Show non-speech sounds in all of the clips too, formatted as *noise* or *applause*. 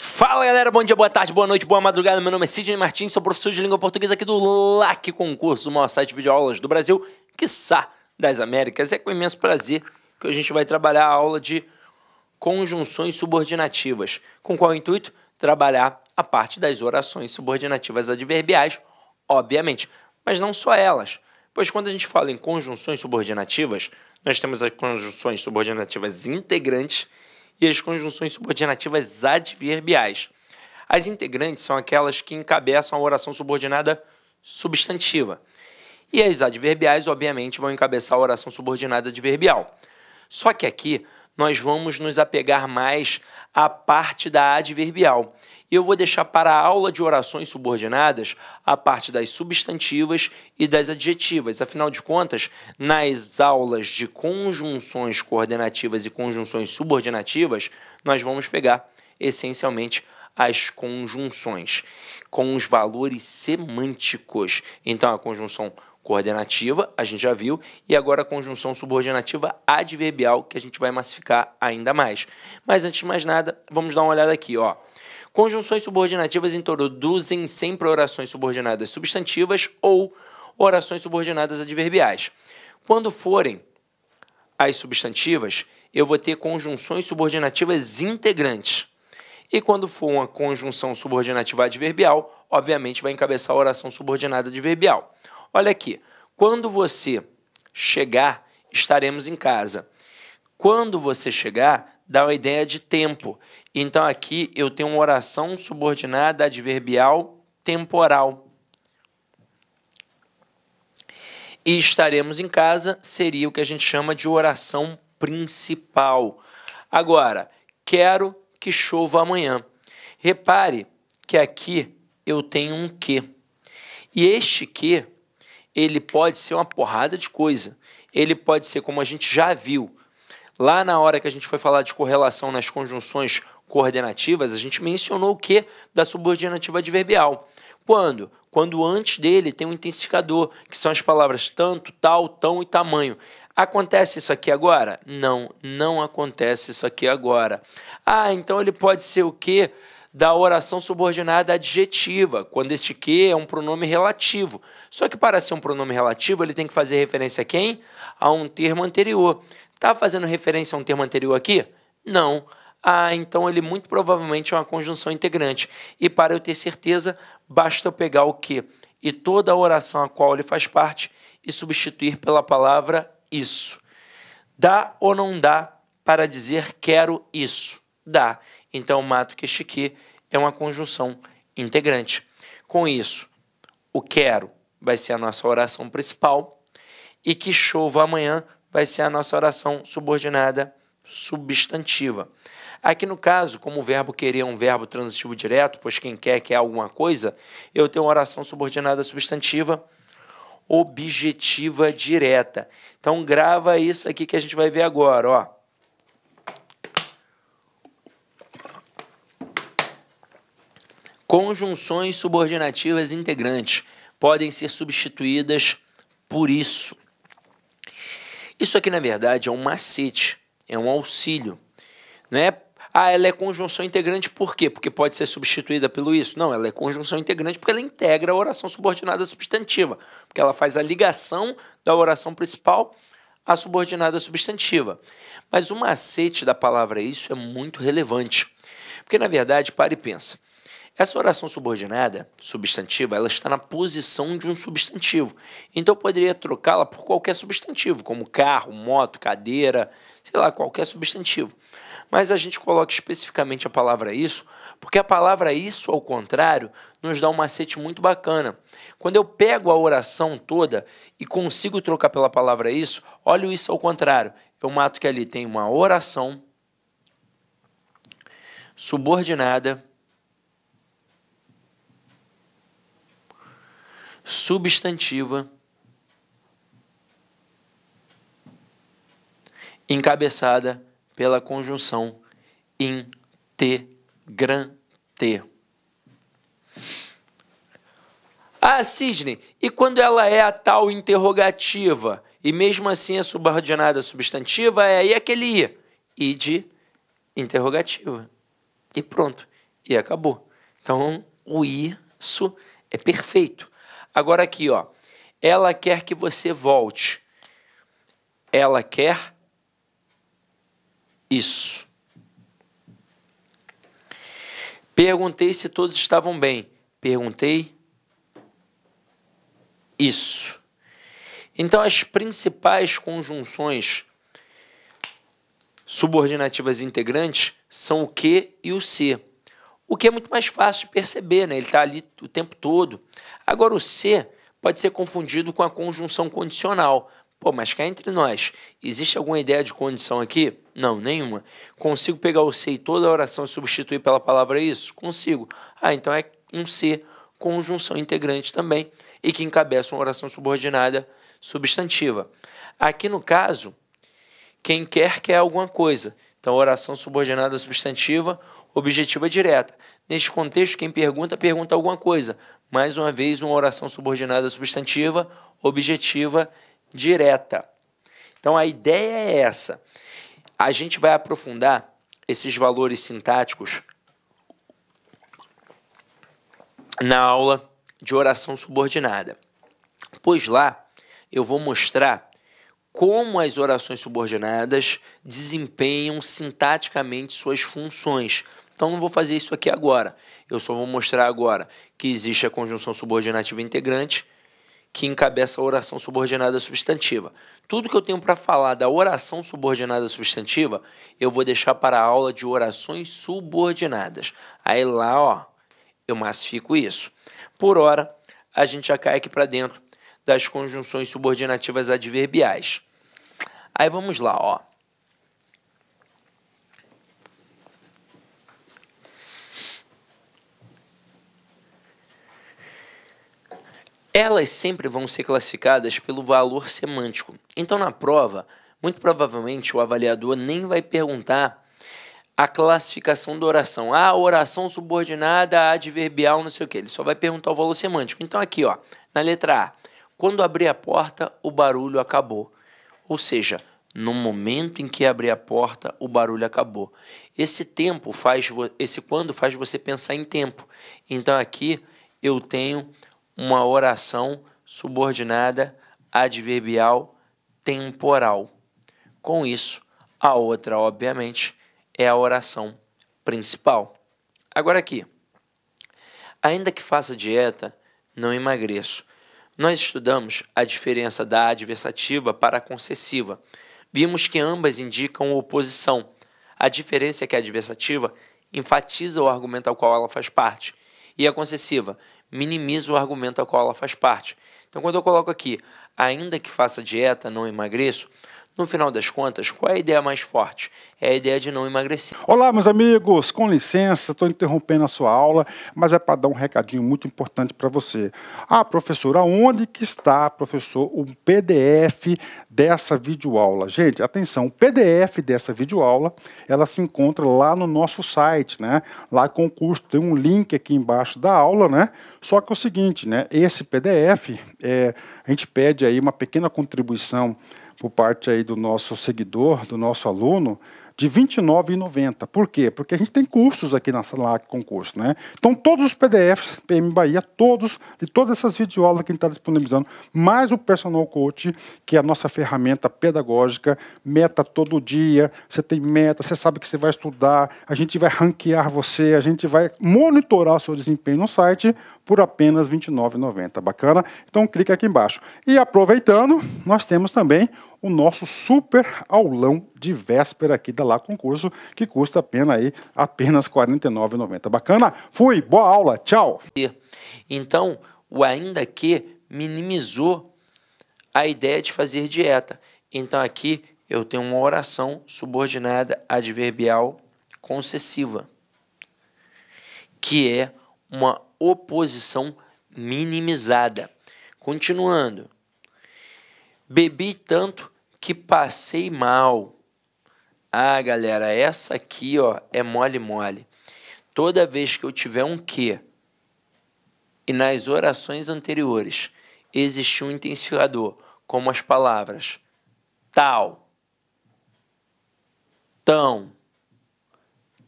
Fala galera, bom dia, boa tarde, boa noite, boa madrugada. Meu nome é Sidney Martins, sou professor de língua portuguesa aqui do LAC Concurso, o maior site de videoaulas do Brasil, que quiçá das Américas. É com imenso prazer que a gente vai trabalhar a aula de conjunções subordinativas. Com qual intuito? Trabalhar a parte das orações subordinativas adverbiais, obviamente, mas não só elas. Pois quando a gente fala em conjunções subordinativas, nós temos as conjunções subordinativas integrantes e as conjunções subordinativas adverbiais. As integrantes são aquelas que encabeçam a oração subordinada substantiva. E as adverbiais, obviamente, vão encabeçar a oração subordinada adverbial. Só que aqui nós vamos nos apegar mais à parte da adverbial. Eu vou deixar para a aula de orações subordinadas a parte das substantivas e das adjetivas. Afinal de contas, nas aulas de conjunções coordenativas e conjunções subordinativas, nós vamos pegar essencialmente as conjunções com os valores semânticos. Então, a conjunção coordenativa, a gente já viu, e agora a conjunção subordinativa adverbial, que a gente vai massificar ainda mais. Mas antes de mais nada, vamos dar uma olhada aqui, ó. Conjunções subordinativas introduzem sempre orações subordinadas substantivas ou orações subordinadas adverbiais. Quando forem as substantivas, eu vou ter conjunções subordinativas integrantes. E quando for uma conjunção subordinativa adverbial, obviamente vai encabeçar a oração subordinada adverbial. Olha aqui, quando você chegar, estaremos em casa. Quando você chegar, dá uma ideia de tempo. Então aqui eu tenho uma oração subordinada adverbial temporal. E estaremos em casa seria o que a gente chama de oração principal. Agora, quero que chova amanhã. Repare que aqui eu tenho um que. E este que ele pode ser uma porrada de coisa. Ele pode ser, como a gente já viu, lá na hora que a gente foi falar de correlação nas conjunções coordenativas, a gente mencionou o que da subordinativa adverbial. Quando? Quando antes dele tem um intensificador, que são as palavras tanto, tal, tão e tamanho. Acontece isso aqui agora? Não, não acontece isso aqui agora. Ah, então ele pode ser o quê? da oração subordinada adjetiva, quando este que é um pronome relativo. Só que para ser um pronome relativo, ele tem que fazer referência a quem? A um termo anterior. Está fazendo referência a um termo anterior aqui? Não. Ah, então ele muito provavelmente é uma conjunção integrante. E para eu ter certeza, basta eu pegar o que e toda a oração a qual ele faz parte e substituir pela palavra isso. Dá ou não dá para dizer quero isso? Dá. Então, mato que chique é uma conjunção integrante. Com isso, o quero vai ser a nossa oração principal e que chova amanhã vai ser a nossa oração subordinada substantiva. Aqui no caso, como o verbo querer é um verbo transitivo direto, pois quem quer quer alguma coisa, eu tenho uma oração subordinada substantiva objetiva direta. Então grava isso aqui que a gente vai ver agora, ó. Conjunções subordinativas integrantes podem ser substituídas por isso. Isso aqui, na verdade, é um macete, é um auxílio. Não é, ah, ela é conjunção integrante por quê? Porque pode ser substituída pelo isso. Não, ela é conjunção integrante porque ela integra a oração subordinada substantiva, porque ela faz a ligação da oração principal à subordinada substantiva. Mas o macete da palavra isso é muito relevante. Porque, na verdade, para e pensa. Essa oração subordinada, substantiva, ela está na posição de um substantivo. Então eu poderia trocá-la por qualquer substantivo, como carro, moto, cadeira, sei lá, qualquer substantivo. Mas a gente coloca especificamente a palavra isso, porque a palavra isso, ao contrário, nos dá um macete muito bacana. Quando eu pego a oração toda e consigo trocar pela palavra isso, olha isso ao contrário. Eu mato que ali tem uma oração subordinada substantiva encabeçada pela conjunção integrante. Ah, Sidney, e quando ela é a tal interrogativa e mesmo assim é subordinada à substantiva, é aí aquele i. I de interrogativa. E pronto. E acabou. Então, o isso é perfeito. Agora aqui, ó. Ela quer que você volte. Ela quer isso. Perguntei se todos estavam bem. Perguntei isso. Então, as principais conjunções subordinativas integrantes são o que e o se o que é muito mais fácil de perceber, né? ele está ali o tempo todo. Agora, o ser pode ser confundido com a conjunção condicional. Pô, mas cá entre nós, existe alguma ideia de condição aqui? Não, nenhuma. Consigo pegar o ser e toda a oração substituir pela palavra isso? Consigo. Ah, então é um ser, conjunção integrante também, e que encabeça uma oração subordinada substantiva. Aqui no caso, quem quer quer alguma coisa. Então, oração subordinada substantiva objetiva direta. Neste contexto, quem pergunta, pergunta alguma coisa. Mais uma vez, uma oração subordinada substantiva, objetiva direta. Então, a ideia é essa. A gente vai aprofundar esses valores sintáticos na aula de oração subordinada. Pois lá eu vou mostrar como as orações subordinadas desempenham sintaticamente suas funções então não vou fazer isso aqui agora. Eu só vou mostrar agora que existe a conjunção subordinativa integrante que encabeça a oração subordinada substantiva. Tudo que eu tenho para falar da oração subordinada substantiva, eu vou deixar para a aula de orações subordinadas. Aí lá, ó, eu massifico isso. Por hora, a gente já cai aqui para dentro das conjunções subordinativas adverbiais. Aí vamos lá, ó. Elas sempre vão ser classificadas pelo valor semântico. Então, na prova, muito provavelmente o avaliador nem vai perguntar a classificação da oração. Ah, oração subordinada, adverbial, não sei o que. Ele só vai perguntar o valor semântico. Então, aqui, ó, na letra A, quando abri a porta, o barulho acabou. Ou seja, no momento em que abri a porta, o barulho acabou. Esse tempo faz, esse quando faz você pensar em tempo. Então, aqui eu tenho uma oração subordinada adverbial temporal. Com isso, a outra, obviamente, é a oração principal. Agora aqui, ainda que faça dieta, não emagreço. Nós estudamos a diferença da adversativa para a concessiva. Vimos que ambas indicam oposição. A diferença é que a adversativa enfatiza o argumento ao qual ela faz parte, e a concessiva minimiza o argumento a qual ela faz parte. Então, quando eu coloco aqui, ainda que faça dieta, não emagreço, no final das contas, qual é a ideia mais forte? É a ideia de não emagrecer. Olá, meus amigos, com licença, estou interrompendo a sua aula, mas é para dar um recadinho muito importante para você. Ah, professor, aonde que está, professor, o PDF dessa videoaula? Gente, atenção, o PDF dessa videoaula, ela se encontra lá no nosso site, né? Lá com o curso, tem um link aqui embaixo da aula, né? Só que é o seguinte, né? Esse PDF, é, a gente pede aí uma pequena contribuição por parte aí do nosso seguidor, do nosso aluno, de R$ 29,90. Por quê? Porque a gente tem cursos aqui na sala concurso, né? Então, todos os PDFs PM Bahia, todos, de todas essas videoaulas que a gente está disponibilizando, mais o Personal Coach, que é a nossa ferramenta pedagógica, meta todo dia, você tem meta, você sabe que você vai estudar, a gente vai ranquear você, a gente vai monitorar o seu desempenho no site por apenas R$ 29,90. Bacana? Então, clica aqui embaixo. E aproveitando, nós temos também o nosso super aulão de véspera aqui da Lá Concurso, que custa apenas aí apenas R$ 49,90. Bacana? Fui, boa aula, tchau! Então, o ainda que minimizou a ideia de fazer dieta. Então aqui eu tenho uma oração subordinada adverbial concessiva, que é uma oposição minimizada. Continuando, Bebi tanto que passei mal. Ah, galera, essa aqui, ó, é mole mole. Toda vez que eu tiver um que e nas orações anteriores existiu um intensificador, como as palavras tal, tão,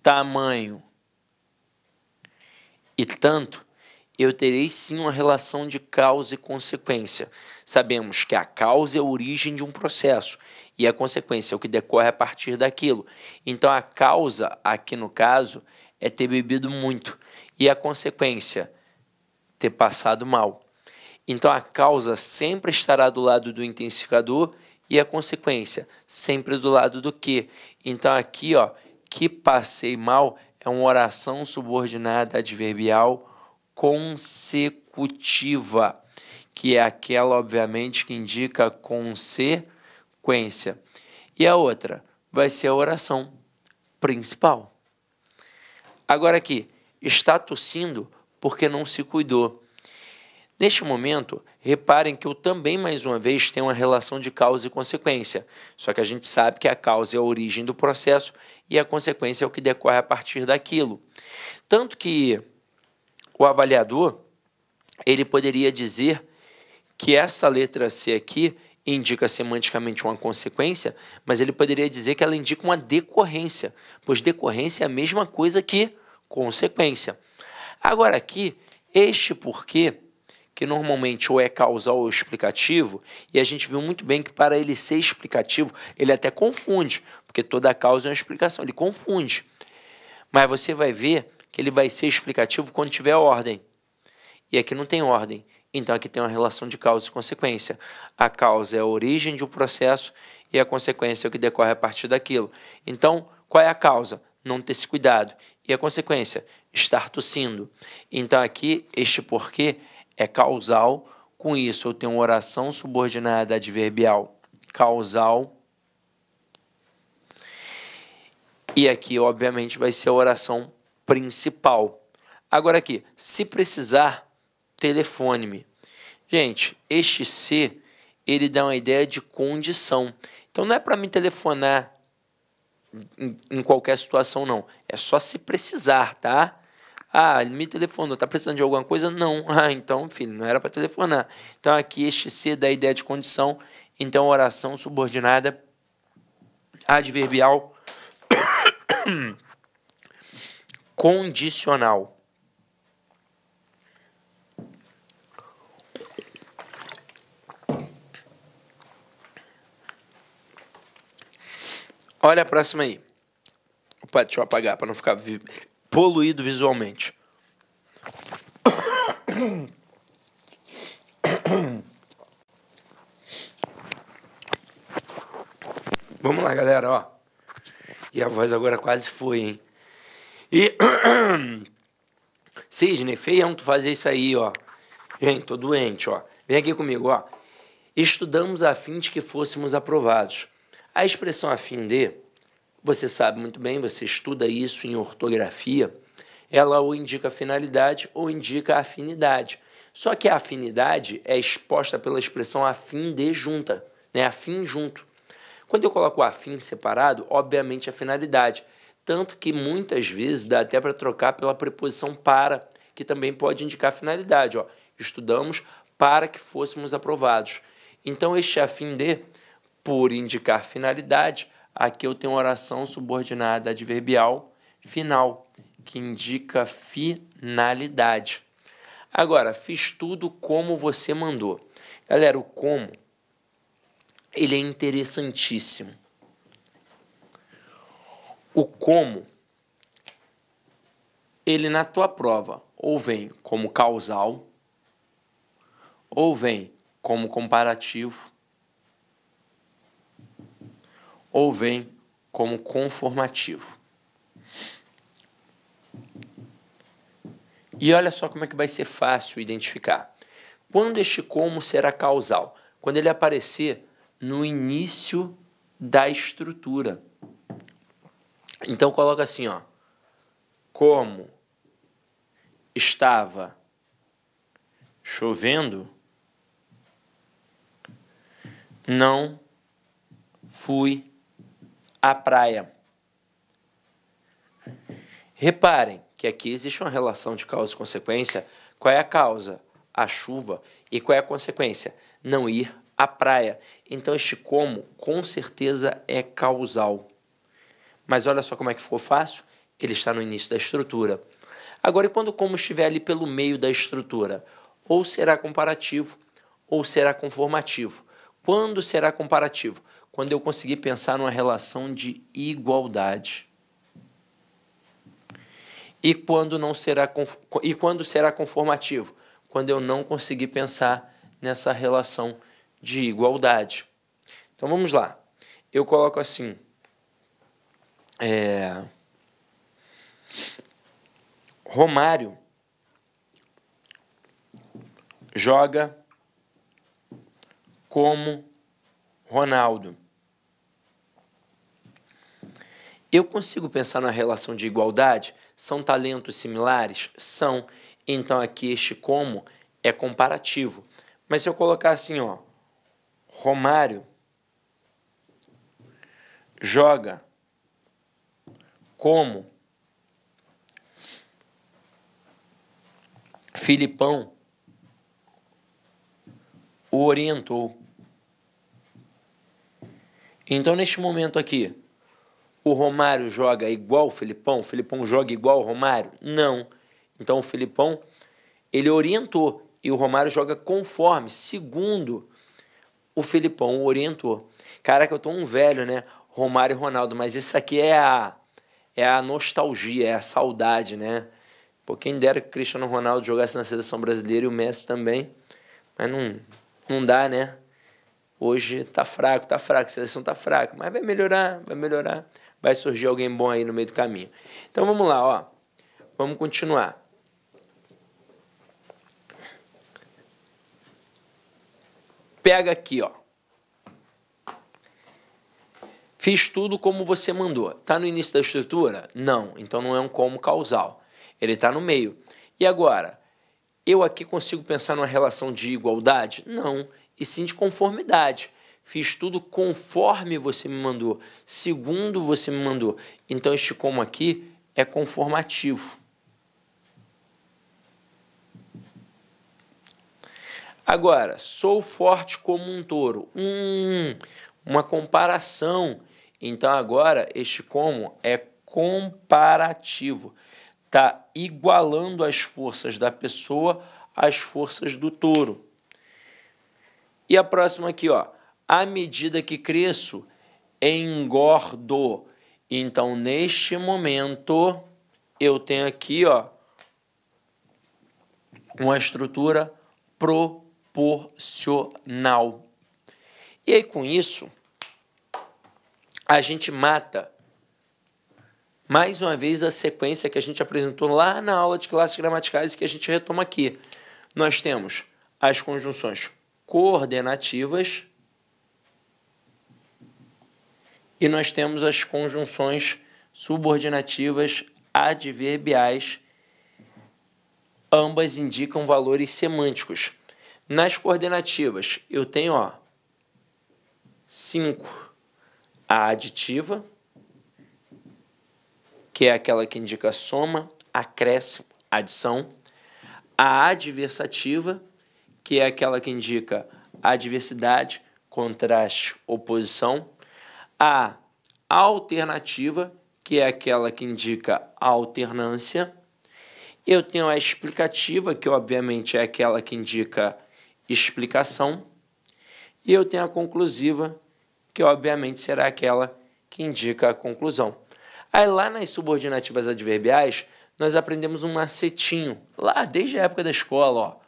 tamanho e tanto, eu terei sim uma relação de causa e consequência. Sabemos que a causa é a origem de um processo e a consequência é o que decorre a partir daquilo. Então a causa, aqui no caso, é ter bebido muito e a consequência, ter passado mal. Então a causa sempre estará do lado do intensificador e a consequência sempre do lado do que. Então aqui, ó, que passei mal é uma oração subordinada adverbial consecutiva que é aquela, obviamente, que indica consequência. E a outra vai ser a oração principal. Agora aqui, está tossindo porque não se cuidou. Neste momento, reparem que eu também, mais uma vez, tenho uma relação de causa e consequência. Só que a gente sabe que a causa é a origem do processo e a consequência é o que decorre a partir daquilo. Tanto que o avaliador ele poderia dizer que essa letra C aqui indica semanticamente uma consequência, mas ele poderia dizer que ela indica uma decorrência, pois decorrência é a mesma coisa que consequência. Agora aqui, este porquê, que normalmente ou é causal ou explicativo, e a gente viu muito bem que para ele ser explicativo, ele até confunde, porque toda causa é uma explicação, ele confunde. Mas você vai ver que ele vai ser explicativo quando tiver ordem. E aqui não tem ordem. Então aqui tem uma relação de causa e consequência. A causa é a origem de um processo e a consequência é o que decorre a partir daquilo. Então, qual é a causa? Não ter se cuidado. E a consequência? Estar tossindo. Então aqui, este porquê é causal. Com isso, eu tenho uma oração subordinada adverbial causal. E aqui, obviamente, vai ser a oração principal. Agora aqui, se precisar, telefone-me. Gente, este c ele dá uma ideia de condição. Então não é para me telefonar em, em, qualquer situação não. É só se precisar, tá? Ah, ele me telefonou, tá precisando de alguma coisa? Não. *laughs* Ah, então, filho, não era para telefonar. Então aqui este c dá a ideia de condição, então oração subordinada adverbial *coughs* condicional. Olha a próxima aí. Opa, deixa eu apagar para não ficar vi poluído visualmente. Vamos lá, galera, ó. E a voz agora quase foi, hein? E. *clears throat* Sidney, feião tu fazer isso aí, ó. Gente, tô doente, ó. Vem aqui comigo, ó. Estudamos a fim de que fôssemos aprovados. A expressão afim de, você sabe muito bem, você estuda isso em ortografia, ela ou indica finalidade ou indica afinidade. Só que a afinidade é exposta pela expressão afim de junta, né? afim junto. Quando eu coloco afim separado, obviamente a é finalidade. Tanto que muitas vezes dá até para trocar pela preposição para, que também pode indicar finalidade. Ó. Estudamos para que fôssemos aprovados. Então, este afim de por indicar finalidade, aqui eu tenho oração subordinada adverbial final, que indica finalidade. Agora, fiz tudo como você mandou. Galera, o como ele é interessantíssimo. O como ele na tua prova ou vem como causal, ou vem como comparativo, ou vem como conformativo. E olha só como é que vai ser fácil identificar. Quando este como será causal? Quando ele aparecer no início da estrutura. Então coloca assim, ó. Como estava chovendo, não fui à praia. Reparem que aqui existe uma relação de causa e consequência. Qual é a causa? A chuva. E qual é a consequência? Não ir à praia. Então, este como, com certeza, é causal. Mas olha só como é que ficou fácil. Ele está no início da estrutura. Agora, e quando o como estiver ali pelo meio da estrutura? Ou será comparativo, ou será conformativo. Quando será comparativo? quando eu consegui pensar numa relação de igualdade. E quando não será e quando será conformativo? Quando eu não conseguir pensar nessa relação de igualdade. Então vamos lá. Eu coloco assim. É, Romário joga como Ronaldo. Eu consigo pensar na relação de igualdade? São talentos similares? São. Então aqui este como é comparativo. Mas se eu colocar assim, ó, Romário joga como Filipão o orientou. Então, neste momento aqui, o Romário joga igual o Filipão? O Filipão joga igual o Romário? Não. Então, o Filipão, ele orientou e o Romário joga conforme, segundo o Filipão orientou. Caraca, eu tô um velho, né? Romário e Ronaldo, mas isso aqui é a, é a nostalgia, é a saudade, né? Pô, quem dera que o Cristiano Ronaldo jogasse na seleção brasileira e o Messi também, mas não, não dá, né? Hoje tá fraco, tá fraco, a seleção tá fraca, mas vai melhorar, vai melhorar, vai surgir alguém bom aí no meio do caminho. Então vamos lá, ó. Vamos continuar. Pega aqui, ó. Fiz tudo como você mandou. Está no início da estrutura? Não, então não é um como causal. Ele está no meio. E agora, eu aqui consigo pensar numa relação de igualdade? Não e sim de conformidade. Fiz tudo conforme você me mandou, segundo você me mandou. Então, este como aqui é conformativo. Agora, sou forte como um touro. Hum, uma comparação. Então, agora, este como é comparativo. Está igualando as forças da pessoa às forças do touro. E a próxima aqui, ó. À medida que cresço, engordo. Então, neste momento, eu tenho aqui, ó, uma estrutura proporcional. E aí, com isso, a gente mata mais uma vez a sequência que a gente apresentou lá na aula de classes gramaticais e que a gente retoma aqui. Nós temos as conjunções coordenativas e nós temos as conjunções subordinativas adverbiais. Ambas indicam valores semânticos. Nas coordenativas, eu tenho ó, 5 a aditiva, que é aquela que indica soma, acréscimo, adição. A adversativa, que é aquela que indica adversidade, contraste, oposição. A alternativa, que é aquela que indica alternância. Eu tenho a explicativa, que obviamente é aquela que indica explicação. E eu tenho a conclusiva, que obviamente será aquela que indica a conclusão. Aí lá nas subordinativas adverbiais, nós aprendemos um macetinho, lá desde a época da escola, ó.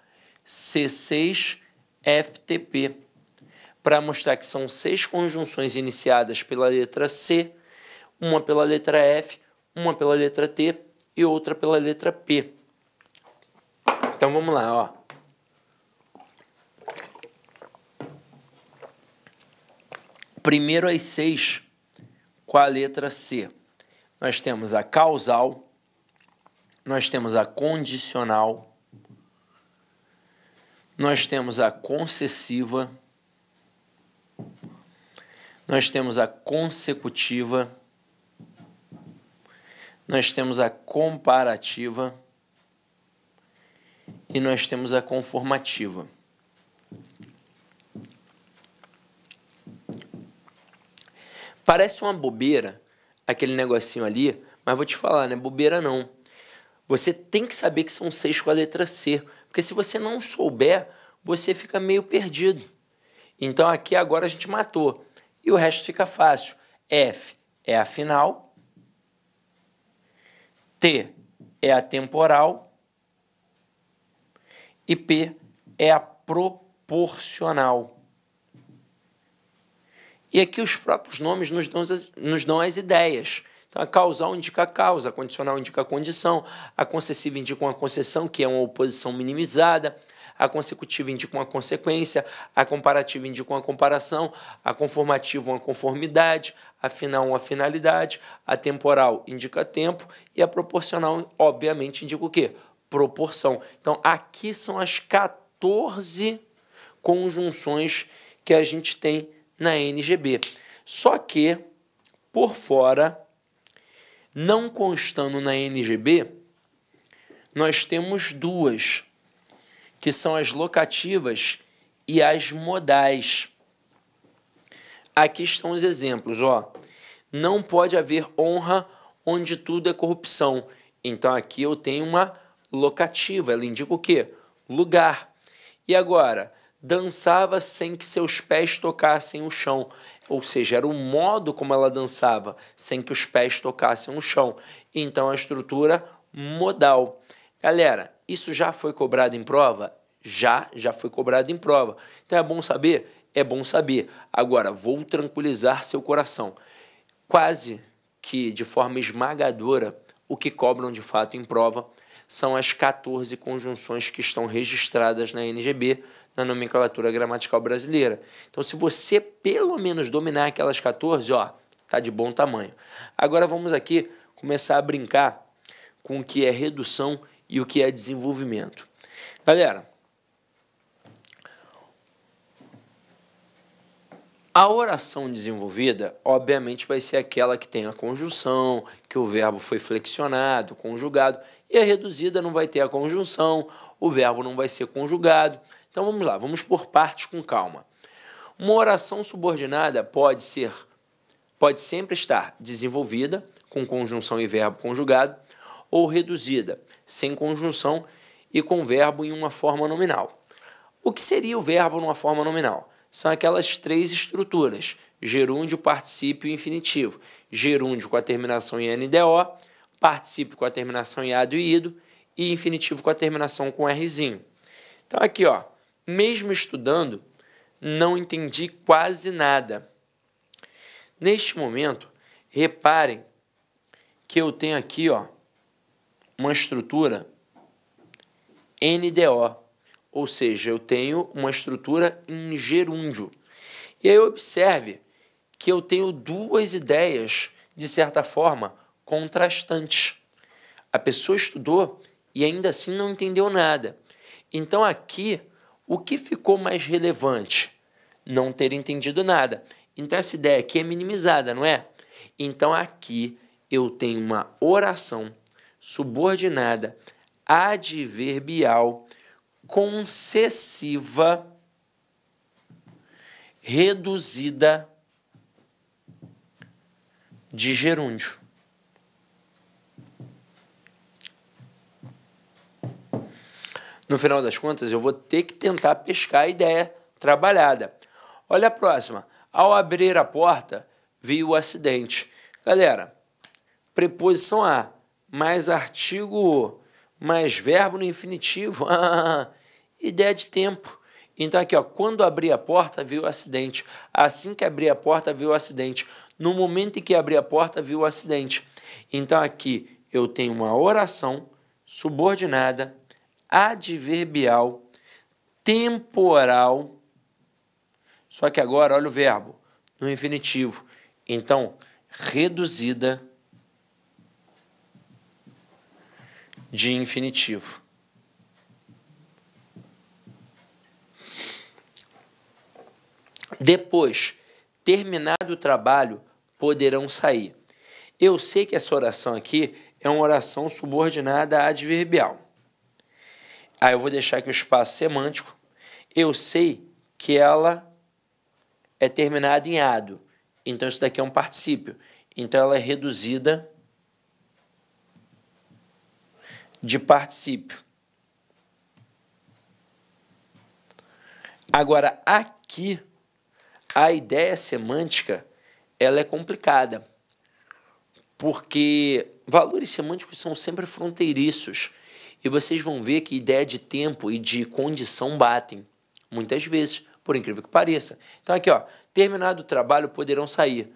C6FTP, para mostrar que são seis conjunções iniciadas pela letra C, uma pela letra F, uma pela letra T e outra pela letra P. Então vamos lá, ó. Primeiro as seis com a letra C. Nós temos a causal, nós temos a condicional, nós temos a concessiva, nós temos a consecutiva, nós temos a comparativa e nós temos a conformativa. Parece uma bobeira aquele negocinho ali, mas vou te falar, não é bobeira não. Você tem que saber que são seis com a letra C, porque se você não souber, você fica meio perdido. Então aqui agora a gente matou. E o resto fica fácil. F é a final. T é a temporal. E P é a proporcional. E aqui os próprios nomes nos dão as, nos dão as ideias. Então, a causal indica a causa, a condicional indica a condição, a concessiva indica uma concessão, que é uma oposição minimizada, a consecutiva indica uma consequência, a comparativa indica uma comparação, a conformativa uma conformidade, a final uma finalidade, a temporal indica tempo e a proporcional, obviamente, indica o quê? Proporção. Então, aqui são as 14 conjunções que a gente tem na NGB. Só que, por fora, não constando na NGB, nós temos duas, que são as locativas e as modais. Aqui estão os exemplos, ó. Não pode haver honra onde tudo é corrupção. Então aqui eu tenho uma locativa, ela indica o quê? Lugar. E agora, dançava sem que seus pés tocassem o chão. Ou seja, era o modo como ela dançava, sem que os pés tocassem o chão. Então, a estrutura modal. Galera, isso já foi cobrado em prova? Já, já foi cobrado em prova. Então, é bom saber? É bom saber. Agora, vou tranquilizar seu coração. Quase que de forma esmagadora, o que cobram de fato em prova são as 14 conjunções que estão registradas na NGB na nomenclatura gramatical brasileira. Então, se você pelo menos dominar aquelas 14, ó, tá de bom tamanho. Agora vamos aqui começar a brincar com o que é redução e o que é desenvolvimento. Galera, A oração desenvolvida, obviamente, vai ser aquela que tem a conjunção, que o verbo foi flexionado, conjugado, e a reduzida não vai ter a conjunção, o verbo não vai ser conjugado. Então vamos lá, vamos por partes com calma. Uma oração subordinada pode ser pode sempre estar desenvolvida com conjunção e verbo conjugado ou reduzida sem conjunção e com verbo em uma forma nominal. O que seria o verbo numa forma nominal? São aquelas três estruturas: gerúndio, particípio e infinitivo. Gerúndio com a terminação em NDO, particípio com a terminação em ado e ido e infinitivo com a terminação com Rzinho. Então aqui, ó, mesmo estudando, não entendi quase nada. Neste momento, reparem que eu tenho aqui ó, uma estrutura NDO, ou seja, eu tenho uma estrutura em gerúndio. E aí observe que eu tenho duas ideias, de certa forma, contrastantes. A pessoa estudou e ainda assim não entendeu nada. Então aqui o que ficou mais relevante? Não ter entendido nada. Então, essa ideia aqui é minimizada, não é? Então, aqui eu tenho uma oração subordinada adverbial concessiva reduzida de gerúndio. No final das contas, eu vou ter que tentar pescar a ideia trabalhada. Olha a próxima. Ao abrir a porta, vi o acidente. Galera, preposição A, mais artigo, mais verbo no infinitivo. *laughs* ideia de tempo. Então aqui, ó, quando abri a porta, vi o acidente. Assim que abri a porta, vi o acidente. No momento em que abri a porta, vi o acidente. Então aqui eu tenho uma oração subordinada adverbial, temporal. Só que agora, olha o verbo, no infinitivo. Então, reduzida de infinitivo. Depois, terminado o trabalho, poderão sair. Eu sei que essa oração aqui é uma oração subordinada adverbial. Aí eu vou deixar aqui o espaço semântico. Eu sei que ela é terminada em ado. Então isso daqui é um particípio. Então ela é reduzida de particípio. Agora aqui a ideia semântica ela é complicada. Porque valores semânticos são sempre fronteiriços. E vocês vão ver que ideia de tempo e de condição batem, muitas vezes, por incrível que pareça. Então aqui, ó, terminado o trabalho, poderão sair.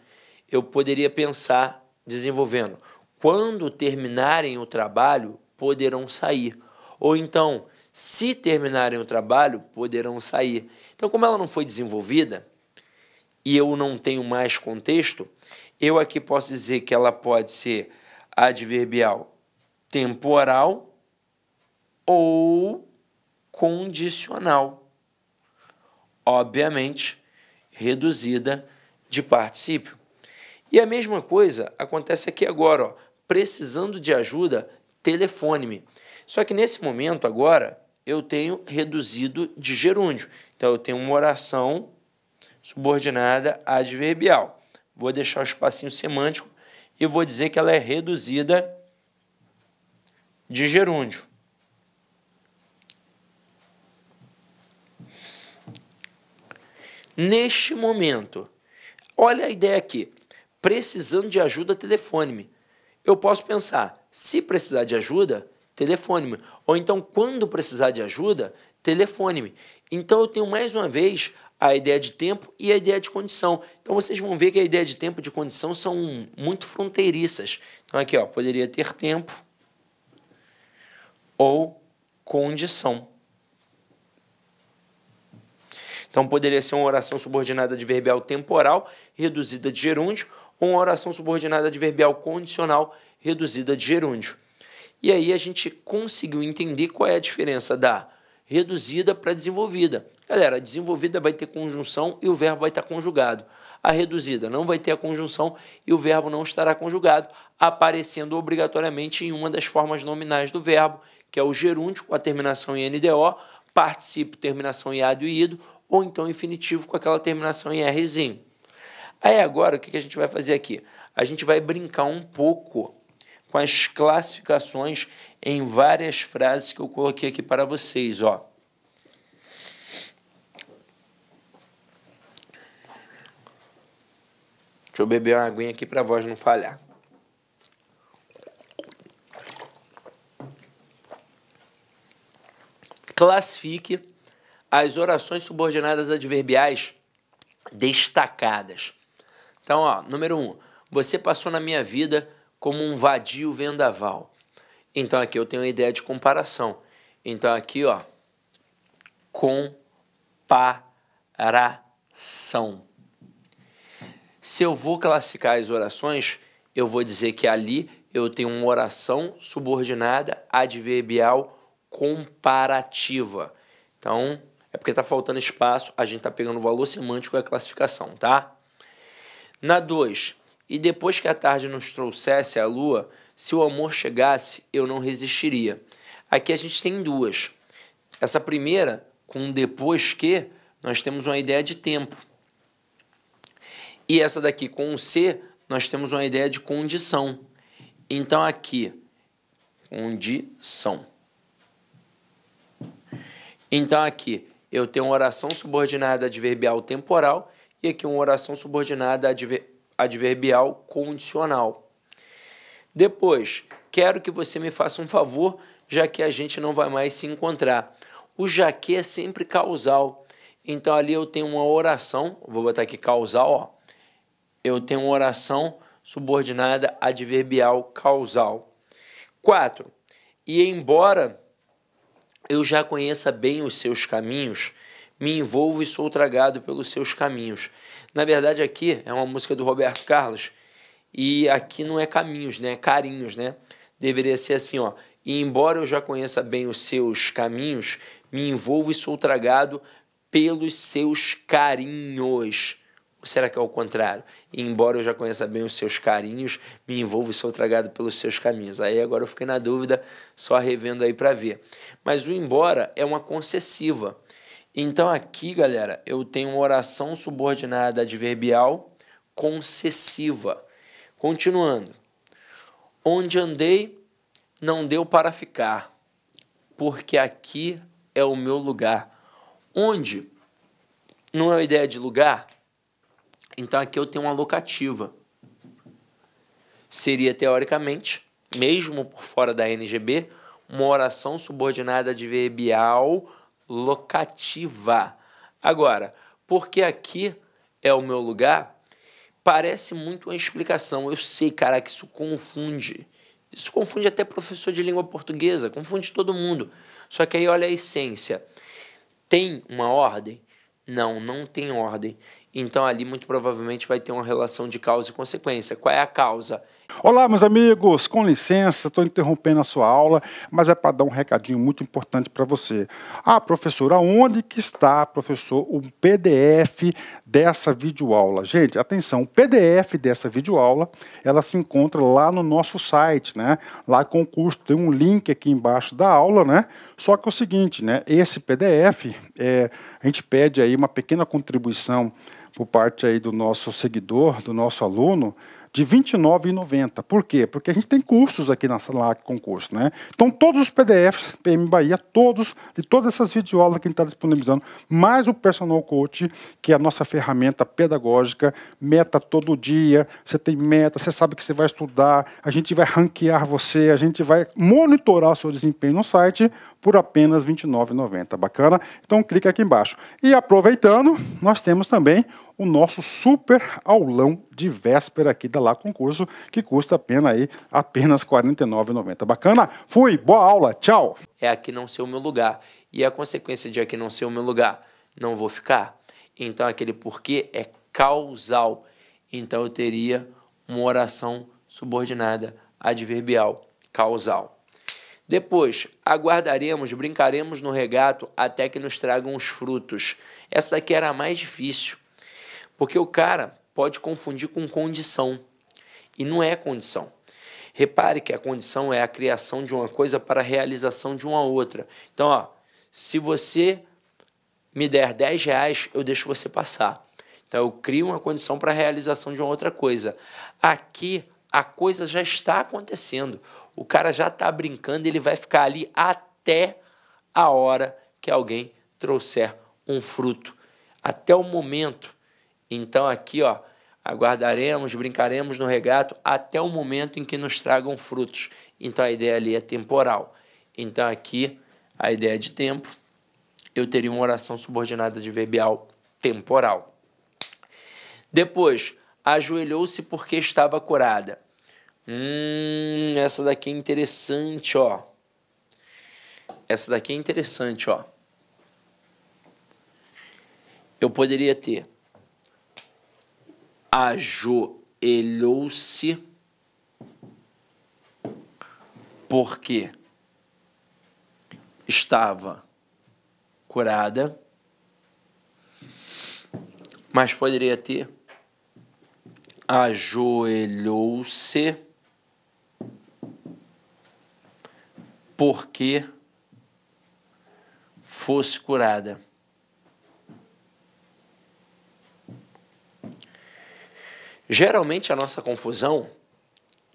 Eu poderia pensar desenvolvendo. Quando terminarem o trabalho, poderão sair. Ou então, se terminarem o trabalho, poderão sair. Então, como ela não foi desenvolvida e eu não tenho mais contexto, eu aqui posso dizer que ela pode ser adverbial temporal ou condicional, obviamente reduzida de particípio. E a mesma coisa acontece aqui agora, ó, precisando de ajuda, telefone-me. Só que nesse momento agora eu tenho reduzido de gerúndio. Então eu tenho uma oração subordinada adverbial. Vou deixar o espacinho semântico e vou dizer que ela é reduzida de gerúndio. Neste momento, olha a ideia aqui. Precisando de ajuda, telefone-me. Eu posso pensar, se precisar de ajuda, telefone-me. Ou então, quando precisar de ajuda, telefone-me. Então, eu tenho mais uma vez a ideia de tempo e a ideia de condição. Então, vocês vão ver que a ideia de tempo e de condição são muito fronteiriças. Então, aqui, ó, poderia ter tempo ou condição. Então poderia ser uma oração subordinada adverbial temporal, reduzida de gerúndio, ou uma oração subordinada adverbial condicional, reduzida de gerúndio. E aí a gente conseguiu entender qual é a diferença da reduzida para desenvolvida. Galera, a desenvolvida vai ter conjunção e o verbo vai estar conjugado. A reduzida não vai ter a conjunção e o verbo não estará conjugado, aparecendo obrigatoriamente em uma das formas nominais do verbo, que é o gerúndio com a terminação em NDO, participo, terminação em ado e ido, ou então infinitivo com aquela terminação em Rzinho. Aí agora, o que a gente vai fazer aqui? A gente vai brincar um pouco com as classificações em várias frases que eu coloquei aqui para vocês, ó. Deixa eu beber uma aguinha aqui para a voz não falhar. Classifique as orações subordinadas adverbiais destacadas. Então, ó, número um, você passou na minha vida como um vadio vendaval. Então aqui eu tenho uma ideia de comparação. Então aqui, ó, comparação. Se eu vou classificar as orações, eu vou dizer que ali eu tenho uma oração subordinada adverbial comparativa. Então, é porque está faltando espaço, a gente está pegando o valor semântico da classificação, tá? Na 2, e depois que a tarde nos trouxesse a lua, se o amor chegasse, eu não resistiria. Aqui a gente tem duas. Essa primeira, com depois que, nós temos uma ideia de tempo. E essa daqui com o C, nós temos uma ideia de condição. Então aqui, condição. Então aqui, eu tenho uma oração subordinada adverbial temporal e aqui uma oração subordinada adver, adverbial condicional. Depois, quero que você me faça um favor, já que a gente não vai mais se encontrar. O já que é sempre causal. Então ali eu tenho uma oração, vou botar aqui causal, ó. Eu tenho uma oração subordinada adverbial causal. 4. E embora eu já conheça bem os seus caminhos, me envolvo e sou tragado pelos seus caminhos. Na verdade, aqui é uma música do Roberto Carlos e aqui não é caminhos, né? É carinhos, né? Deveria ser assim, ó. E embora eu já conheça bem os seus caminhos, me envolvo e sou tragado pelos seus carinhos. Ou será que é o contrário? E embora eu já conheça bem os seus carinhos, me envolvo e sou tragado pelos seus caminhos. Aí agora eu fiquei na dúvida, só revendo aí para ver. Mas o embora é uma concessiva. Então aqui, galera, eu tenho uma oração subordinada adverbial concessiva. Continuando. Onde andei, não deu para ficar, porque aqui é o meu lugar. Onde não é uma ideia de lugar? Então aqui eu tenho uma locativa. Seria, teoricamente, mesmo por fora da NGB, uma oração subordinada adverbial locativa. Agora, porque aqui é o meu lugar, parece muito uma explicação. Eu sei, cara, que isso confunde. Isso confunde até professor de língua portuguesa, confunde todo mundo. Só que aí olha a essência. Tem uma ordem? Não, não tem ordem. Então, ali, muito provavelmente, vai ter uma relação de causa e consequência. Qual é a causa? Olá, meus amigos, com licença, estou interrompendo a sua aula, mas é para dar um recadinho muito importante para você. Ah, professor, aonde que está, professor, o PDF dessa videoaula? Gente, atenção, o PDF dessa videoaula, ela se encontra lá no nosso site, né? Lá com o curso, tem um link aqui embaixo da aula, né? Só que é o seguinte, né? Esse PDF, é, a gente pede aí uma pequena contribuição por parte aí do nosso seguidor, do nosso aluno, de R$ 29,90. Por quê? Porque a gente tem cursos aqui na sala concurso, né? Então, todos os PDFs PM Bahia, todos, de todas essas videoaulas que a gente está disponibilizando, mais o Personal Coach, que é a nossa ferramenta pedagógica, meta todo dia, você tem meta, você sabe que você vai estudar, a gente vai ranquear você, a gente vai monitorar o seu desempenho no site por apenas R$ 29,90. Bacana? Então, clica aqui embaixo. E aproveitando, nós temos também o nosso super aulão de véspera aqui da Lá Concurso, que custa apenas aí apenas R$ 49,90. Bacana? Fui, boa aula, tchau! É aqui não ser o meu lugar. E a consequência de aqui não ser o meu lugar? Não vou ficar. Então aquele porquê é causal. Então eu teria uma oração subordinada, adverbial, causal. Depois, aguardaremos, brincaremos no regato até que nos tragam os frutos. Essa daqui era a mais difícil. Porque o cara pode confundir com condição. E não é condição. Repare que a condição é a criação de uma coisa para a realização de uma outra. Então, ó, se você me der 10 reais, eu deixo você passar. Então, eu crio uma condição para a realização de uma outra coisa. Aqui, a coisa já está acontecendo. O cara já está brincando, ele vai ficar ali até a hora que alguém trouxer um fruto. Até o momento então aqui, ó, aguardaremos, brincaremos no regato até o momento em que nos tragam frutos. Então a ideia ali é temporal. Então aqui a ideia de tempo, eu teria uma oração subordinada de verbial temporal. Depois, ajoelhou-se porque estava curada. Hum, essa daqui é interessante, ó. Essa daqui é interessante, ó. Eu poderia ter ajoelhou-se, porque estava curada, mas poderia ter ajoelhou-se porque fosse curada. Geralmente a nossa confusão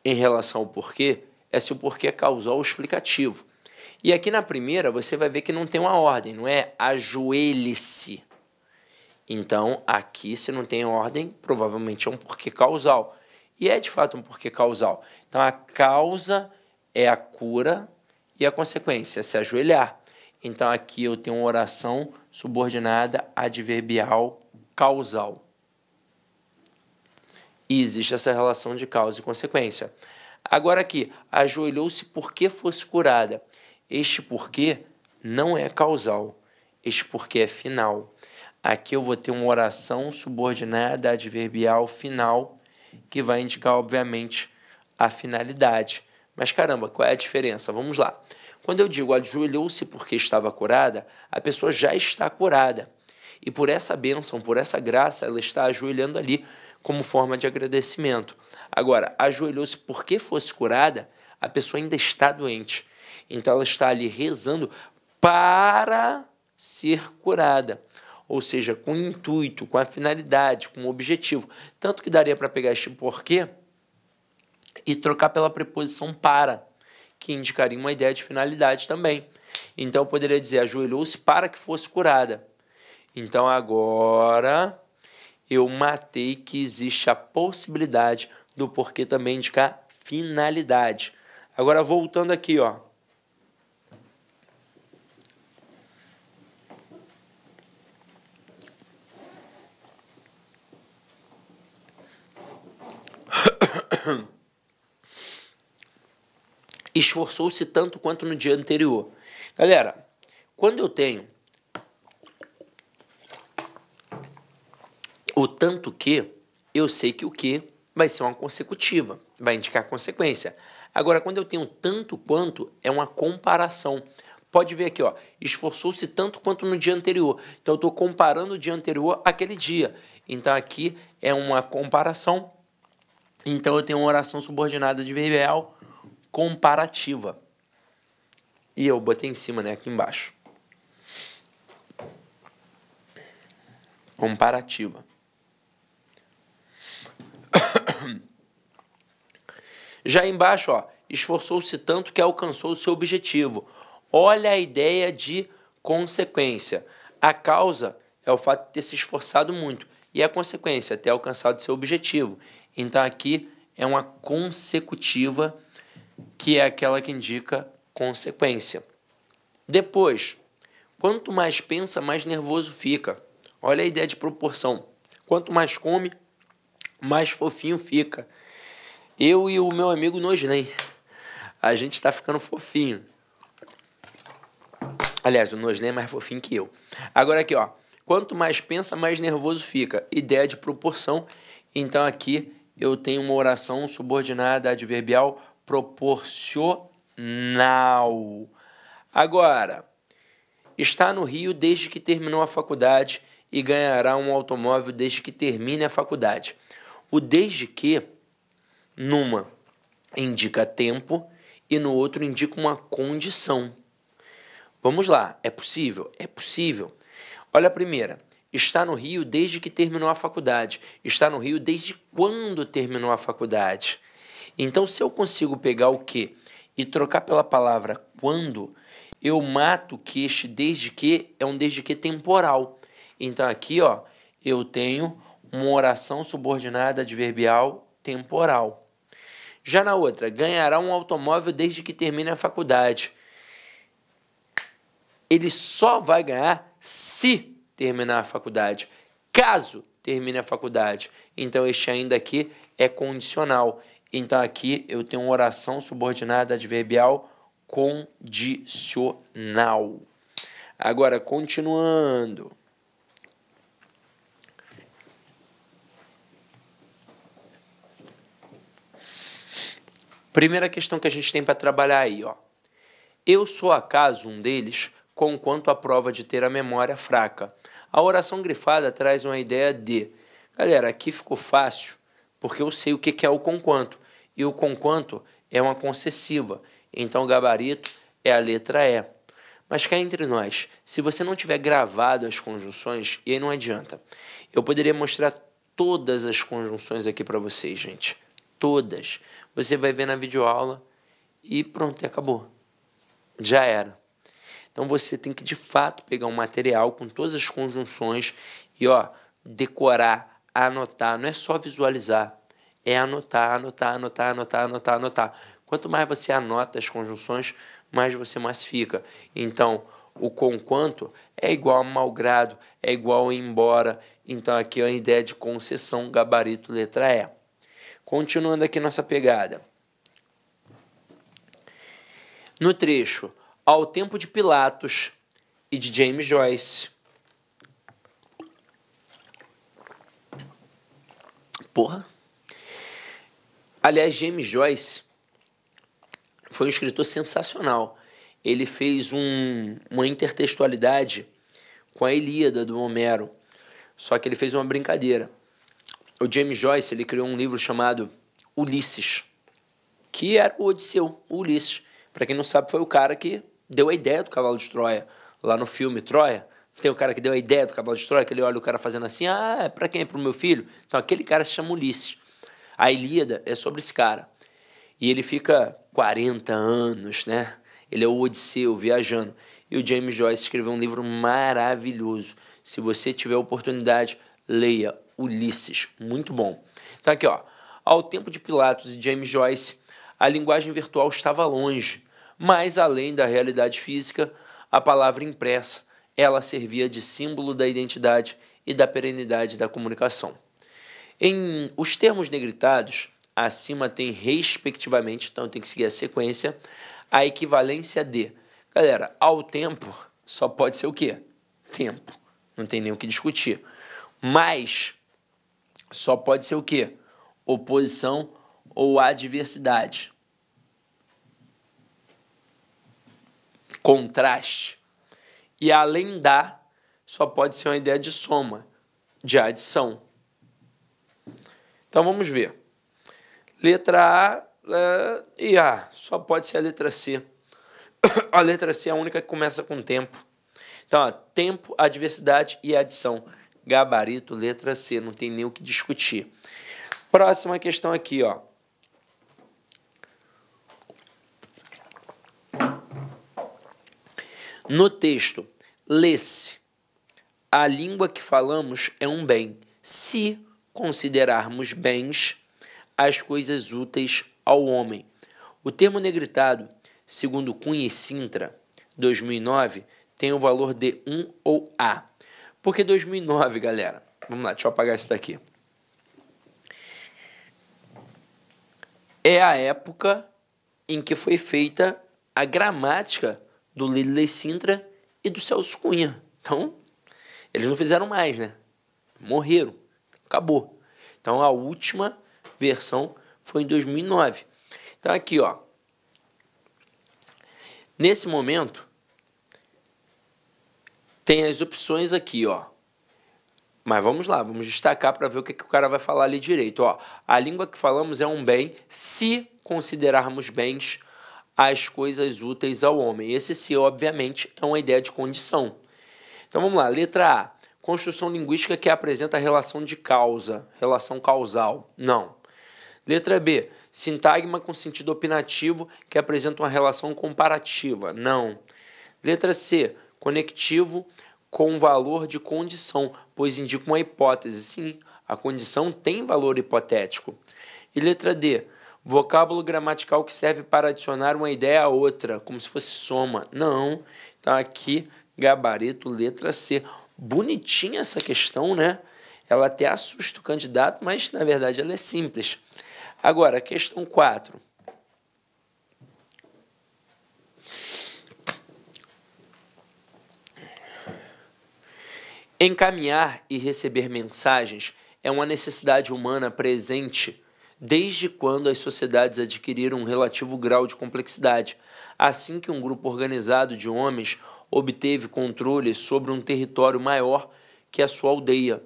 em relação ao porquê é se o porquê causou o explicativo. E aqui na primeira você vai ver que não tem uma ordem, não é ajoelhe-se. Então, aqui, se não tem ordem, provavelmente é um porquê causal. E é de fato um porquê causal. Então, a causa é a cura e a consequência é se ajoelhar. Então, aqui eu tenho uma oração subordinada adverbial causal. E existe essa relação de causa e consequência. Agora aqui, ajoelhou-se porque fosse curada. Este porquê não é causal, este porquê é final. Aqui eu vou ter uma oração subordinada adverbial final, que vai indicar, obviamente, a finalidade. Mas caramba, qual é a diferença? Vamos lá. Quando eu digo ajoelhou-se porque estava curada, a pessoa já está curada. E por essa bênção, por essa graça, ela está ajoelhando ali como forma de agradecimento. Agora, ajoelhou-se porque fosse curada, a pessoa ainda está doente. Então ela está ali rezando para ser curada. Ou seja, com intuito, com a finalidade, com o objetivo. Tanto que daria para pegar este porquê e trocar pela preposição para, que indicaria uma ideia de finalidade também. Então eu poderia dizer: ajoelhou-se para que fosse curada. Então agora eu matei que existe a possibilidade do porquê também indicar finalidade. Agora voltando aqui, ó. *coughs* Esforçou-se tanto quanto no dia anterior. Galera, quando eu tenho O tanto que, eu sei que o que vai ser uma consecutiva, vai indicar consequência. Agora, quando eu tenho tanto quanto, é uma comparação. Pode ver aqui, ó, esforçou-se tanto quanto no dia anterior. Então, eu estou comparando o dia anterior àquele dia. Então, aqui é uma comparação. Então, eu tenho uma oração subordinada de verbal comparativa. E eu botei em cima, né, aqui embaixo. Comparativa. Já embaixo, ó, esforçou-se tanto que alcançou o seu objetivo. Olha a ideia de consequência. A causa é o fato de ter se esforçado muito e a consequência, ter alcançado seu objetivo. Então aqui é uma consecutiva que é aquela que indica consequência. Depois, quanto mais pensa, mais nervoso fica. Olha a ideia de proporção. Quanto mais come, mais fofinho fica. Eu e o meu amigo Nosley. A gente está ficando fofinho. Aliás, o Nosley é mais fofinho que eu. Agora aqui, ó. Quanto mais pensa, mais nervoso fica. Ideia de proporção. Então aqui eu tenho uma oração subordinada adverbial proporcional. Agora, está no Rio desde que terminou a faculdade e ganhará um automóvel desde que termine a faculdade. O desde que numa indica tempo e no outro indica uma condição. Vamos lá, é possível? É possível. Olha a primeira. Está no Rio desde que terminou a faculdade. Está no Rio desde quando terminou a faculdade. Então, se eu consigo pegar o que e trocar pela palavra quando, eu mato que este desde que é um desde que temporal. Então, aqui ó, eu tenho uma oração subordinada adverbial temporal. Já na outra, ganhará um automóvel desde que termine a faculdade. Ele só vai ganhar se terminar a faculdade. Caso termine a faculdade. Então, este ainda aqui é condicional. Então, aqui eu tenho uma oração subordinada adverbial condicional. Agora, continuando. Primeira questão que a gente tem para trabalhar aí, ó. Eu sou acaso um deles, conquanto a prova de ter a memória fraca. A oração grifada traz uma ideia de, galera, aqui ficou fácil, porque eu sei o que é o conquanto. E o conquanto é uma concessiva, então o gabarito é a letra E. Mas cá entre nós, se você não tiver gravado as conjunções, e aí não adianta. Eu poderia mostrar todas as conjunções aqui para vocês, gente todas. Você vai ver na videoaula e pronto, acabou. Já era. Então você tem que de fato pegar um material com todas as conjunções e ó, decorar, anotar, não é só visualizar, é anotar, anotar, anotar, anotar, anotar, anotar. Quanto mais você anota as conjunções, mais você massifica. Então, o quanto é igual a malgrado, é igual a embora. Então, aqui é a ideia de concessão, gabarito, letra E. Continuando aqui nossa pegada. No trecho Ao Tempo de Pilatos e de James Joyce. Porra. Aliás, James Joyce foi um escritor sensacional. Ele fez um, uma intertextualidade com a Ilíada do Homero, só que ele fez uma brincadeira o James Joyce ele criou um livro chamado Ulisses, que era o Odisseu, o Ulisses. Para quem não sabe, foi o cara que deu a ideia do cavalo de Troia lá no filme Troia. Tem o cara que deu a ideia do cavalo de Troia, que ele olha o cara fazendo assim, ah, é para quem? É para o meu filho? Então aquele cara se chama Ulisses. A Ilíada é sobre esse cara. E ele fica 40 anos, né? Ele é o Odisseu viajando. E o James Joyce escreveu um livro maravilhoso. Se você tiver oportunidade, leia Ulisses, muito bom. Então aqui, ó. Ao tempo de Pilatos e James Joyce, a linguagem virtual estava longe, mas além da realidade física, a palavra impressa, ela servia de símbolo da identidade e da perenidade da comunicação. Em os termos negritados, acima tem respectivamente, então tem que seguir a sequência, a equivalência de. Galera, ao tempo só pode ser o quê? Tempo. Não tem nem o que discutir. Mas só pode ser o quê? Oposição ou adversidade. Contraste. E além da, só pode ser uma ideia de soma, de adição. Então vamos ver. Letra A é, e A, só pode ser a letra C. *coughs* A letra C é a única que começa com tempo. Então, ó, tempo, adversidade e adição. Gabarito, letra C, não tem nem o que discutir. Próxima questão aqui, ó. No texto, lê-se: A língua que falamos é um bem, se considerarmos bens as coisas úteis ao homem. O termo negritado, segundo Cunha e Sintra, 2009, tem o valor de um ou A. Porque 2009, galera, vamos lá, deixa eu apagar isso daqui. É a época em que foi feita a gramática do Lili Sintra e do Celso Cunha. Então, eles não fizeram mais, né? Morreram. Acabou. Então, a última versão foi em 2009. Então, aqui, ó. Nesse momento, tem as opções aqui, ó. Mas vamos lá, vamos destacar para ver o que, que o cara vai falar ali direito. Ó, a língua que falamos é um bem se considerarmos bens as coisas úteis ao homem. Esse se, obviamente, é uma ideia de condição. Então vamos lá, letra A. Construção linguística que apresenta relação de causa, relação causal. Não. Letra B. Sintagma com sentido opinativo que apresenta uma relação comparativa. Não. Letra C conectivo com valor de condição, pois indica uma hipótese. Sim, a condição tem valor hipotético. E letra D, vocábulo gramatical que serve para adicionar uma ideia a outra, como se fosse soma. Não. Então aqui, gabarito, letra C. Bonitinha essa questão, né? Ela até assusta o candidato, mas na verdade ela é simples. Agora, questão 4. Encaminhar e receber mensagens é uma necessidade humana presente desde quando as sociedades adquiriram um relativo grau de complexidade, assim que um grupo organizado de homens obteve controle sobre um território maior que a sua aldeia.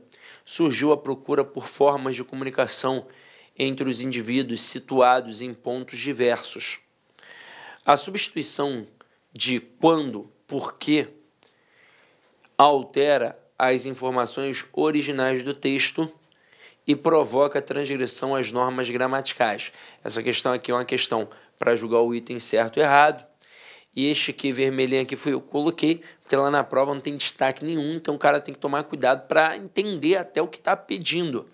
Surgiu a procura por formas de comunicação entre os indivíduos situados em pontos diversos. A substituição de quando por quê altera as informações originais do texto e provoca transgressão às normas gramaticais. Essa questão aqui é uma questão para julgar o item certo ou errado. E este aqui vermelhinho aqui foi eu coloquei, porque lá na prova não tem destaque nenhum, então o cara tem que tomar cuidado para entender até o que está pedindo.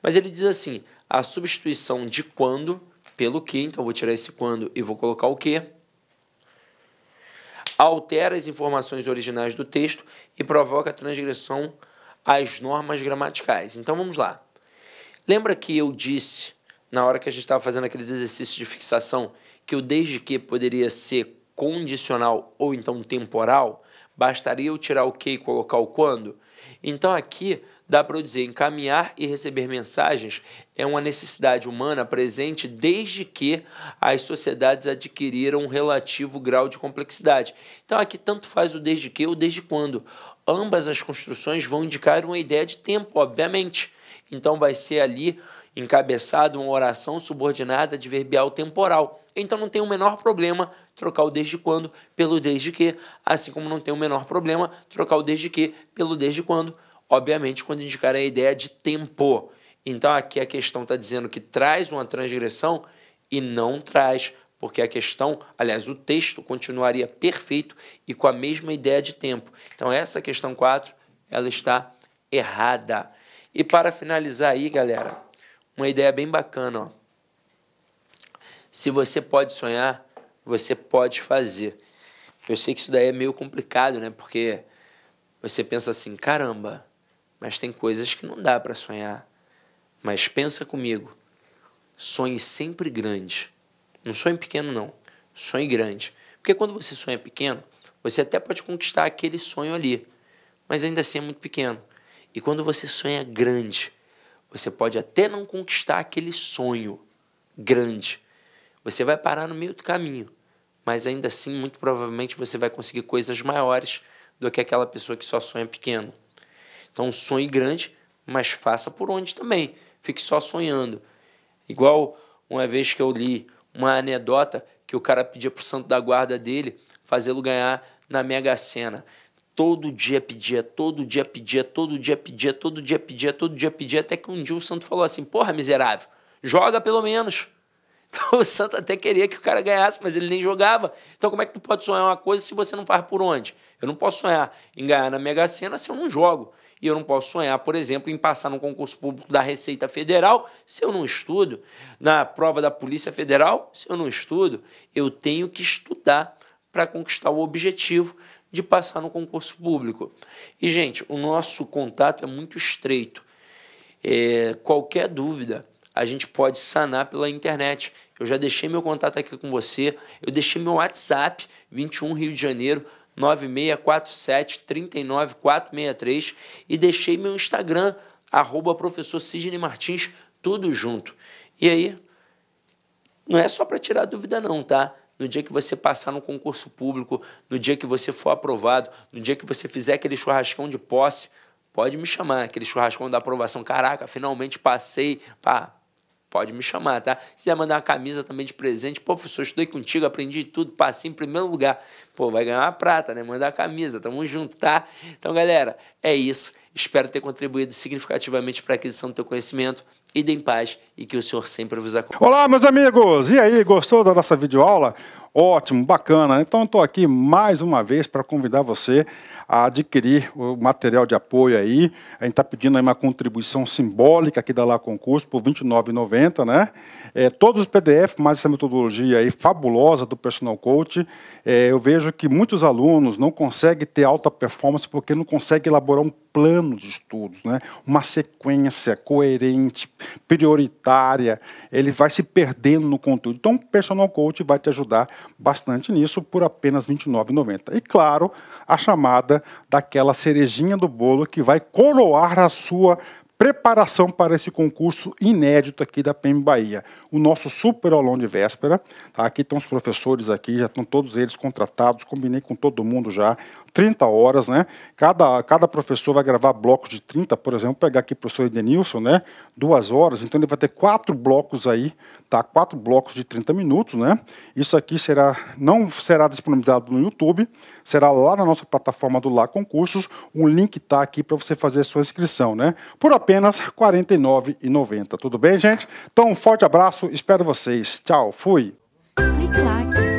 Mas ele diz assim: a substituição de quando pelo que, então vou tirar esse quando e vou colocar o que altera as informações originais do texto e provoca transgressão às normas gramaticais. Então vamos lá. Lembra que eu disse, na hora que a gente estava fazendo aqueles exercícios de fixação, que o desde que poderia ser condicional ou então temporal? Bastaria eu tirar o que e colocar o quando? Então aqui dá para eu dizer, encaminhar e receber mensagens é uma necessidade humana presente desde que as sociedades adquiriram um relativo grau de complexidade. Então aqui tanto faz o desde que ou desde quando. Ambas as construções vão indicar uma ideia de tempo, obviamente. Então vai ser ali encabeçado uma oração subordinada adverbial temporal. Então não tem o menor problema trocar o desde quando pelo desde que, assim como não tem o menor problema trocar o desde que pelo desde quando obviamente, quando indicar a ideia de tempo. Então, aqui a questão está dizendo que traz uma transgressão e não traz, porque a questão, aliás, o texto continuaria perfeito e com a mesma ideia de tempo. Então, essa questão 4, ela está errada. E para finalizar aí, galera, uma ideia bem bacana, ó. Se você pode sonhar, você pode fazer. Eu sei que isso daí é meio complicado, né? Porque você pensa assim, caramba, mas tem coisas que não dá para sonhar. Mas pensa comigo, sonhe sempre grande. Não sonhe pequeno, não. Sonhe grande. Porque quando você sonha pequeno, você até pode conquistar aquele sonho ali, mas ainda assim é muito pequeno. E quando você sonha grande, você pode até não conquistar aquele sonho grande. Você vai parar no meio do caminho, mas ainda assim, muito provavelmente, você vai conseguir coisas maiores do que aquela pessoa que só sonha pequeno. Então sonhe grande, mas faça por onde também. Fique só sonhando. Igual uma vez que eu li uma anedota que o cara pedia pro santo da guarda dele fazê-lo ganhar na Mega Sena. Todo dia pedia, todo dia pedia, todo dia pedia, todo dia pedia, todo dia pedia, até que um dia o santo falou assim: Porra, miserável, joga pelo menos. *laughs* Então o santo até queria que o cara ganhasse, mas ele nem jogava. Então como é que tu pode sonhar uma coisa se você não faz por onde? Eu não posso sonhar em ganhar na Mega Sena se eu não jogo. E eu não posso sonhar, por exemplo, em passar num concurso público da Receita Federal se eu não estudo, na prova da Polícia Federal se eu não estudo. Eu tenho que estudar para conquistar o objetivo de passar no concurso público. E, gente, o nosso contato é muito estreito. É, qualquer dúvida, a gente pode sanar pela internet. Eu já deixei meu contato aqui com você, eu deixei meu WhatsApp, 21 Rio de Janeiro 9647-39463 e deixei meu Instagram, arroba professor Sidney Martins, tudo junto. E aí, não é só para tirar dúvida não, tá? No dia que você passar no concurso público, no dia que você for aprovado, no dia que você fizer aquele churrascão de posse, pode me chamar, aquele churrascão da aprovação. Caraca, finalmente passei, pá, pode me chamar, tá? Se quiser mandar uma camisa também de presente, pô, professor, estudei contigo, aprendi tudo, passei em primeiro lugar. Pô, vai ganhar uma prata, né? Manda a camisa, tamo junto, tá? Então, galera, é isso. Espero ter contribuído significativamente para a aquisição do teu conhecimento. Idem em paz e que o Senhor sempre vos acompanhe. Olá, meus amigos! E aí, gostou da nossa videoaula? Ótimo, bacana. Né? Então, estou aqui mais uma vez para convidar você a adquirir o material de apoio aí. A gente está pedindo aí uma contribuição simbólica aqui da Lá Concurso por R$ 29,90, né? É, todos os PDF, mais essa metodologia aí fabulosa do Personal Coach, é, eu vejo que muitos alunos não conseguem ter alta performance porque não conseguem elaborar um plano de estudos, né? uma sequência coerente, prioritária. Ele vai se perdendo no conteúdo. Então, o personal coach vai te ajudar bastante nisso por apenas R$ 29,90. E, claro, a chamada daquela cerejinha do bolo que vai coroar a sua preparação para esse concurso inédito aqui da PM Bahia. O nosso super aulão de véspera, tá? aqui estão os professores aqui, já estão todos eles contratados, combinei com todo mundo já, 30 horas, né? Cada, cada professor vai gravar blocos de 30, por exemplo, pegar aqui o professor Edenilson, né? Duas horas, então ele vai ter quatro blocos aí, tá? Quatro blocos de 30 minutos, né? Isso aqui será, não será disponibilizado no YouTube, será lá na nossa plataforma do Lá Concursos, o um link tá aqui para você fazer a sua inscrição, né? Por apenas R$ 49,90. Tudo bem, gente? Então, um forte abraço, espero vocês. Tchau, fui! Clique lá.